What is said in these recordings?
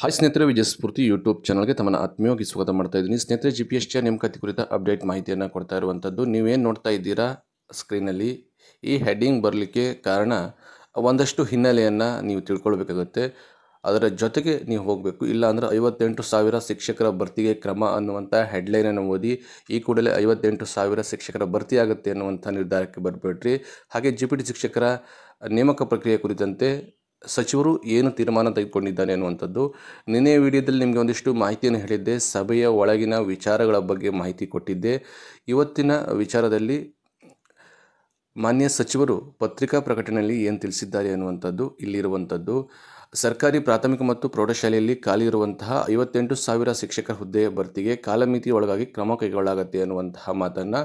hi ಸ್ನೇಹಿತರೆ ವಿಜಯ ಸ್ಫೂರ್ತಿ YouTube ಚಾನಲ್ಗೆ ತಮ್ಮನ್ನು ಆತ್ಮೀಯವಾಗಿ ಸ್ವಾಗತ ಮಾಡ್ತಾ ಇದ್ದೀನಿ ಸ್ನೇಹಿತರೆ ಜಿ ಪಿ ಎಸ್ ಚ ನೇಮಕಾತಿ ಕುರಿತ ಅಪ್ಡೇಟ್ ಮಾಹಿತಿಯನ್ನು ಕೊಡ್ತಾ ಇರುವಂಥದ್ದು ನೀವೇನು ನೋಡ್ತಾ ಇದ್ದೀರಾ ಸ್ಕ್ರೀನಲ್ಲಿ ಈ ಹೆಡ್ಡಿಂಗ್ ಬರಲಿಕ್ಕೆ ಕಾರಣ ಒಂದಷ್ಟು ಹಿನ್ನೆಲೆಯನ್ನು ನೀವು ತಿಳ್ಕೊಳ್ಬೇಕಾಗುತ್ತೆ ಅದರ ಜೊತೆಗೆ ನೀವು ಹೋಗಬೇಕು ಇಲ್ಲಾಂದ್ರೆ ಐವತ್ತೆಂಟು ಸಾವಿರ ಶಿಕ್ಷಕರ ಭರ್ತಿಗೆ ಕ್ರಮ ಅನ್ನುವಂಥ ಹೆಡ್ಲೈನನ್ನು ಓದಿ ಈ ಕೂಡಲೇ ಐವತ್ತೆಂಟು ಸಾವಿರ ಶಿಕ್ಷಕರ ಭರ್ತಿ ಆಗುತ್ತೆ ಅನ್ನುವಂಥ ನಿರ್ಧಾರಕ್ಕೆ ಬರಬೇಡ್ರಿ ಹಾಗೆ ಜಿ ಪಿ ಟಿ ಶಿಕ್ಷಕರ ನೇಮಕ ಪ್ರಕ್ರಿಯೆ ಕುರಿತಂತೆ ಸಚಿವರು ಏನು ತೀರ್ಮಾನ ತೆಗೆದುಕೊಂಡಿದ್ದಾರೆ ಅನ್ನುವಂಥದ್ದು ನಿನ್ನೆಯ ವಿಡಿಯೋದಲ್ಲಿ ನಿಮಗೆ ಒಂದಿಷ್ಟು ಮಾಹಿತಿಯನ್ನು ಹೇಳಿದ್ದೆ ಸಭೆಯ ಒಳಗಿನ ವಿಚಾರಗಳ ಬಗ್ಗೆ ಮಾಹಿತಿ ಕೊಟ್ಟಿದ್ದೆ ಇವತ್ತಿನ ವಿಚಾರದಲ್ಲಿ ಮಾನ್ಯ ಸಚಿವರು ಪತ್ರಿಕಾ ಪ್ರಕಟಣೆಯಲ್ಲಿ ಏನು ತಿಳಿಸಿದ್ದಾರೆ ಅನ್ನುವಂಥದ್ದು ಇಲ್ಲಿರುವಂಥದ್ದು ಸರ್ಕಾರಿ ಪ್ರಾಥಮಿಕ ಮತ್ತು ಪ್ರೌಢಶಾಲೆಯಲ್ಲಿ ಖಾಲಿ ಇರುವಂತಹ ಐವತ್ತೆಂಟು ಸಾವಿರ ಶಿಕ್ಷಕರ ಹುದ್ದೆಯ ಭರ್ತಿಗೆ ಕಾಲಮಿತಿ ಒಳಗಾಗಿ ಕ್ರಮ ಕೈಗೊಳ್ಳಾಗತ್ತೆ ಅನ್ನುವಂತಹ ಮಾತನ್ನು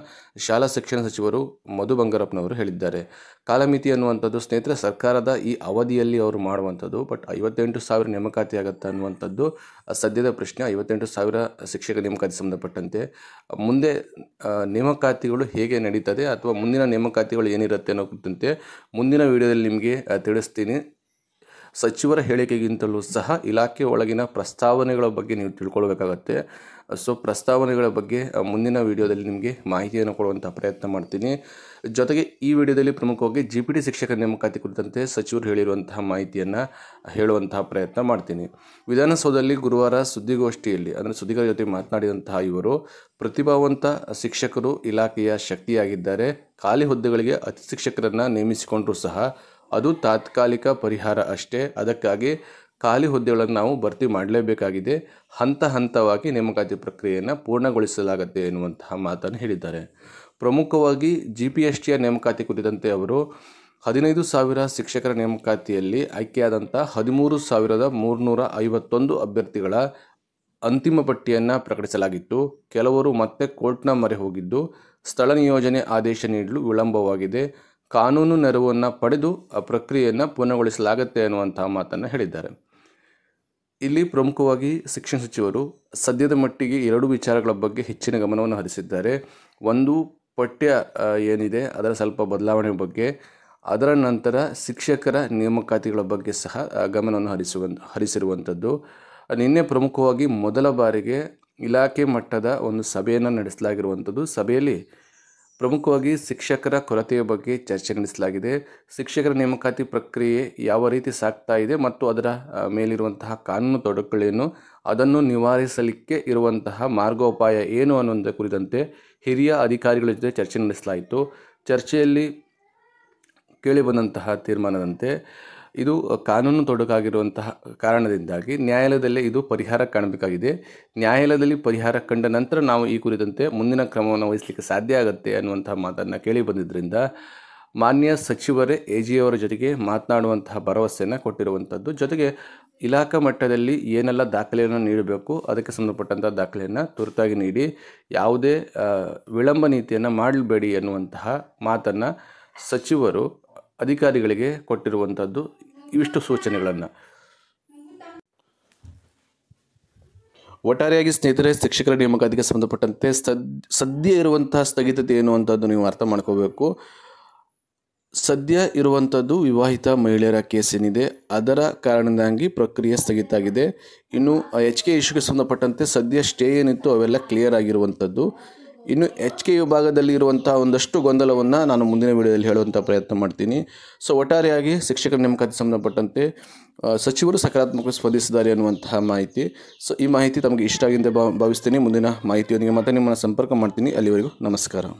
ಶಾಲಾ ಶಿಕ್ಷಣ ಸಚಿವರು ಮಧು ಬಂಗಾರಪ್ಪನವರು ಹೇಳಿದ್ದಾರೆ ಕಾಲಮಿತಿ ಅನ್ನುವಂಥದ್ದು ಸ್ನೇಹಿತರೆ ಸರ್ಕಾರದ ಈ ಅವಧಿಯಲ್ಲಿ ಅವರು ಮಾಡುವಂಥದ್ದು ಬಟ್ ಐವತ್ತೆಂಟು ಸಾವಿರ ನೇಮಕಾತಿ ಆಗುತ್ತೆ ಅನ್ನುವಂಥದ್ದು ಸದ್ಯದ ಪ್ರಶ್ನೆ ಐವತ್ತೆಂಟು ಸಾವಿರ ಶಿಕ್ಷಕ ನೇಮಕಾತಿ ಸಂಬಂಧಪಟ್ಟಂತೆ ಮುಂದೆ ನೇಮಕಾತಿಗಳು ಹೇಗೆ ನಡೀತದೆ ಅಥವಾ ಮುಂದಿನ ನೇಮಕಾತಿಗಳು ಏನಿರುತ್ತೆ ಅನ್ನೋ ಕುರಿತಂತೆ ಮುಂದಿನ ವಿಡಿಯೋದಲ್ಲಿ ನಿಮಗೆ ತಿಳಿಸ್ತೀನಿ ಸಚಿವರ ಹೇಳಿಕೆಗಿಂತಲೂ ಸಹ ಇಲಾಖೆ ಒಳಗಿನ ಪ್ರಸ್ತಾವನೆಗಳ ಬಗ್ಗೆ ನೀವು ತಿಳ್ಕೊಳ್ಬೇಕಾಗತ್ತೆ ಸೊ ಪ್ರಸ್ತಾವನೆಗಳ ಬಗ್ಗೆ ಮುಂದಿನ ವಿಡಿಯೋದಲ್ಲಿ ನಿಮಗೆ ಮಾಹಿತಿಯನ್ನು ಕೊಡುವಂಥ ಪ್ರಯತ್ನ ಮಾಡ್ತೀನಿ ಜೊತೆಗೆ ಈ ವಿಡಿಯೋದಲ್ಲಿ ಪ್ರಮುಖವಾಗಿ ಜಿ ಪಿ ಟಿ ಶಿಕ್ಷಕರ ನೇಮಕಾತಿ ಕುರಿತಂತೆ ಸಚಿವರು ಹೇಳಿರುವಂತಹ ಮಾಹಿತಿಯನ್ನು ಹೇಳುವಂತಹ ಪ್ರಯತ್ನ ಮಾಡ್ತೀನಿ ವಿಧಾನಸೌಧದಲ್ಲಿ ಗುರುವಾರ ಸುದ್ದಿಗೋಷ್ಠಿಯಲ್ಲಿ ಅಂದರೆ ಸುದ್ದಿಗಾರ ಜೊತೆ ಮಾತನಾಡಿದಂತಹ ಇವರು ಪ್ರತಿಭಾವಂತ ಶಿಕ್ಷಕರು ಇಲಾಖೆಯ ಶಕ್ತಿಯಾಗಿದ್ದಾರೆ ಖಾಲಿ ಹುದ್ದೆಗಳಿಗೆ ಅತಿ ಶಿಕ್ಷಕರನ್ನು ನೇಮಿಸಿಕೊಂಡರೂ ಸಹ ಅದು ತಾತ್ಕಾಲಿಕ ಪರಿಹಾರ ಅಷ್ಟೇ ಅದಕ್ಕಾಗಿ ಖಾಲಿ ಹುದ್ದೆಗಳನ್ನು ನಾವು ಭರ್ತಿ ಮಾಡಲೇಬೇಕಾಗಿದೆ ಹಂತ ಹಂತವಾಗಿ ನೇಮಕಾತಿ ಪ್ರಕ್ರಿಯೆಯನ್ನು ಪೂರ್ಣಗೊಳಿಸಲಾಗುತ್ತೆ ಎನ್ನುವಂತಹ ಮಾತನ್ನು ಹೇಳಿದ್ದಾರೆ ಪ್ರಮುಖವಾಗಿ ಜಿ ಪಿ ಎಸ್ ಟಿಯ ನೇಮಕಾತಿ ಕುರಿತಂತೆ ಅವರು ಹದಿನೈದು ಸಾವಿರ ಶಿಕ್ಷಕರ ನೇಮಕಾತಿಯಲ್ಲಿ ಆಯ್ಕೆಯಾದಂಥ ಹದಿಮೂರು ಸಾವಿರದ ಮೂರುನೂರ ಐವತ್ತೊಂದು ಅಭ್ಯರ್ಥಿಗಳ ಅಂತಿಮ ಪಟ್ಟಿಯನ್ನು ಪ್ರಕಟಿಸಲಾಗಿತ್ತು ಕೆಲವರು ಮತ್ತೆ ಕೋರ್ಟ್ನ ಮೊರೆ ಹೋಗಿದ್ದು ಸ್ಥಳ ನಿಯೋಜನೆ ಆದೇಶ ನೀಡಲು ವಿಳಂಬವಾಗಿದೆ ಕಾನೂನು ನೆರವನ್ನು ಪಡೆದು ಆ ಪ್ರಕ್ರಿಯೆಯನ್ನು ಪೂರ್ಣಗೊಳಿಸಲಾಗುತ್ತೆ ಅನ್ನುವಂಥ ಮಾತನ್ನು ಹೇಳಿದ್ದಾರೆ ಇಲ್ಲಿ ಪ್ರಮುಖವಾಗಿ ಶಿಕ್ಷಣ ಸಚಿವರು ಸದ್ಯದ ಮಟ್ಟಿಗೆ ಎರಡು ವಿಚಾರಗಳ ಬಗ್ಗೆ ಹೆಚ್ಚಿನ ಗಮನವನ್ನು ಹರಿಸಿದ್ದಾರೆ ಒಂದು ಪಠ್ಯ ಏನಿದೆ ಅದರ ಸ್ವಲ್ಪ ಬದಲಾವಣೆ ಬಗ್ಗೆ ಅದರ ನಂತರ ಶಿಕ್ಷಕರ ನೇಮಕಾತಿಗಳ ಬಗ್ಗೆ ಸಹ ಗಮನವನ್ನು ಹರಿಸುವ ಹರಿಸಿರುವಂಥದ್ದು ನಿನ್ನೆ ಪ್ರಮುಖವಾಗಿ ಮೊದಲ ಬಾರಿಗೆ ಇಲಾಖೆ ಮಟ್ಟದ ಒಂದು ಸಭೆಯನ್ನು ನಡೆಸಲಾಗಿರುವಂಥದ್ದು ಸಭೆಯಲ್ಲಿ ಪ್ರಮುಖವಾಗಿ ಶಿಕ್ಷಕರ ಕೊರತೆಯ ಬಗ್ಗೆ ಚರ್ಚೆ ನಡೆಸಲಾಗಿದೆ ಶಿಕ್ಷಕರ ನೇಮಕಾತಿ ಪ್ರಕ್ರಿಯೆ ಯಾವ ರೀತಿ ಸಾಗ್ತಾ ಇದೆ ಮತ್ತು ಅದರ ಮೇಲಿರುವಂತಹ ಕಾನೂನು ತೊಡಕುಗಳೇನು ಅದನ್ನು ನಿವಾರಿಸಲಿಕ್ಕೆ ಇರುವಂತಹ ಮಾರ್ಗೋಪಾಯ ಏನು ಅನ್ನುವಂಥ ಕುರಿತಂತೆ ಹಿರಿಯ ಅಧಿಕಾರಿಗಳ ಜೊತೆ ಚರ್ಚೆ ನಡೆಸಲಾಯಿತು ಚರ್ಚೆಯಲ್ಲಿ ಕೇಳಿಬಂದಂತಹ ತೀರ್ಮಾನದಂತೆ ಇದು ಕಾನೂನು ತೊಡಕಾಗಿರುವಂತಹ ಕಾರಣದಿಂದಾಗಿ ನ್ಯಾಯಾಲಯದಲ್ಲೇ ಇದು ಪರಿಹಾರ ಕಾಣಬೇಕಾಗಿದೆ ನ್ಯಾಯಾಲಯದಲ್ಲಿ ಪರಿಹಾರ ಕಂಡ ನಂತರ ನಾವು ಈ ಕುರಿತಂತೆ ಮುಂದಿನ ಕ್ರಮವನ್ನು ವಹಿಸಲಿಕ್ಕೆ ಸಾಧ್ಯ ಆಗುತ್ತೆ ಅನ್ನುವಂಥ ಮಾತನ್ನು ಕೇಳಿ ಬಂದಿದ್ದರಿಂದ ಮಾನ್ಯ ಸಚಿವರೇ ಎ ಅವರ ಜೊತೆಗೆ ಮಾತನಾಡುವಂತಹ ಭರವಸೆಯನ್ನು ಕೊಟ್ಟಿರುವಂಥದ್ದು ಜೊತೆಗೆ ಇಲಾಖಾ ಮಟ್ಟದಲ್ಲಿ ಏನೆಲ್ಲ ದಾಖಲೆಯನ್ನು ನೀಡಬೇಕು ಅದಕ್ಕೆ ಸಂಬಂಧಪಟ್ಟಂಥ ದಾಖಲೆಯನ್ನು ತುರ್ತಾಗಿ ನೀಡಿ ಯಾವುದೇ ವಿಳಂಬ ನೀತಿಯನ್ನು ಮಾಡಬೇಡಿ ಎನ್ನುವಂತಹ ಮಾತನ್ನು ಸಚಿವರು ಅಧಿಕಾರಿಗಳಿಗೆ ಕೊಟ್ಟಿರುವಂಥದ್ದು ಇವಿಷ್ಟು ಸೂಚನೆಗಳನ್ನು ಒಟ್ಟಾರೆಯಾಗಿ ಸ್ನೇಹಿತರೆ ಶಿಕ್ಷಕರ ನೇಮಕಾತಿಗೆ ಸಂಬಂಧಪಟ್ಟಂತೆ ಸದ್ಯ ಇರುವಂತಹ ಸ್ಥಗಿತತೆ ಏನು ಅಂತದ್ದು ನೀವು ಅರ್ಥ ಮಾಡ್ಕೋಬೇಕು ಸದ್ಯ ಇರುವಂಥದ್ದು ವಿವಾಹಿತ ಮಹಿಳೆಯರ ಕೇಸ್ ಏನಿದೆ ಅದರ ಕಾರಣದಾಗಿ ಪ್ರಕ್ರಿಯೆ ಸ್ಥಗಿತ ಆಗಿದೆ ಇನ್ನು ಎಚ್ ಕೆ ಇಶ್ಯೂಗೆ ಸಂಬಂಧಪಟ್ಟಂತೆ ಸದ್ಯ ಸ್ಟೇ ಏನಿತ್ತು ಅವೆಲ್ಲ ಕ್ಲಿಯರ್ ಆಗಿರುವಂಥದ್ದು ಇನ್ನು ಎಚ್ ಕೆ ವಿಭಾಗದಲ್ಲಿ ಇರುವಂಥ ಒಂದಷ್ಟು ಗೊಂದಲವನ್ನು ನಾನು ಮುಂದಿನ ವಿಡಿಯೋದಲ್ಲಿ ಹೇಳುವಂಥ ಪ್ರಯತ್ನ ಮಾಡ್ತೀನಿ ಸೊ ಒಟ್ಟಾರೆಯಾಗಿ ಶಿಕ್ಷಕರ ನೇಮಕಾತಿ ಸಂಬಂಧಪಟ್ಟಂತೆ ಸಚಿವರು ಸಕಾರಾತ್ಮಕ ಸ್ಪಂದಿಸಿದ್ದಾರೆ ಅನ್ನುವಂತಹ ಮಾಹಿತಿ ಸೊ ಈ ಮಾಹಿತಿ ತಮಗೆ ಇಷ್ಟ ಆಗಿದೆ ಭಾವಿಸ್ತೀನಿ ಮುಂದಿನ ಮಾಹಿತಿಯೊಂದಿಗೆ ಮತ್ತೆ ನಿಮ್ಮನ್ನು ಸಂಪರ್ಕ ಮಾಡ್ತೀನಿ ಅಲ್ಲಿವರೆಗೂ ನಮಸ್ಕಾರ